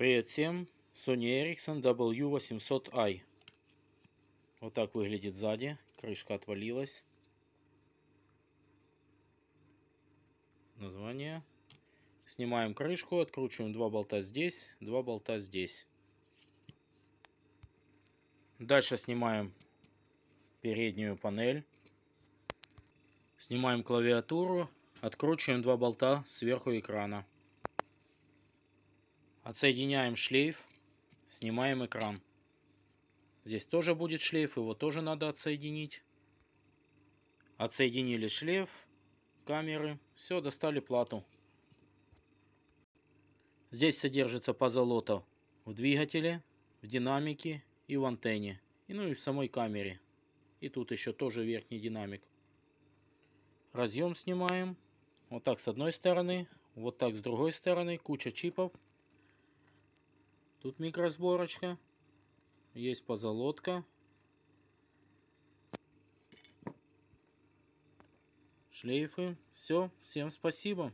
Привет всем. Sony Ericsson W800i. Вот так выглядит сзади. Крышка отвалилась. Название. Снимаем крышку, откручиваем два болта здесь, два болта здесь. Дальше снимаем переднюю панель. Снимаем клавиатуру, откручиваем два болта сверху экрана. Отсоединяем шлейф, снимаем экран. Здесь тоже будет шлейф, его тоже надо отсоединить. Отсоединили шлейф, камеры, все, достали плату. Здесь содержится позолота в двигателе, в динамике и в антенне. И ну и в самой камере. И тут еще тоже верхний динамик. Разъем снимаем. Вот так с одной стороны, вот так с другой стороны. Куча чипов. Тут микросборочка. Есть позолотка. Шлейфы. Все. Всем спасибо.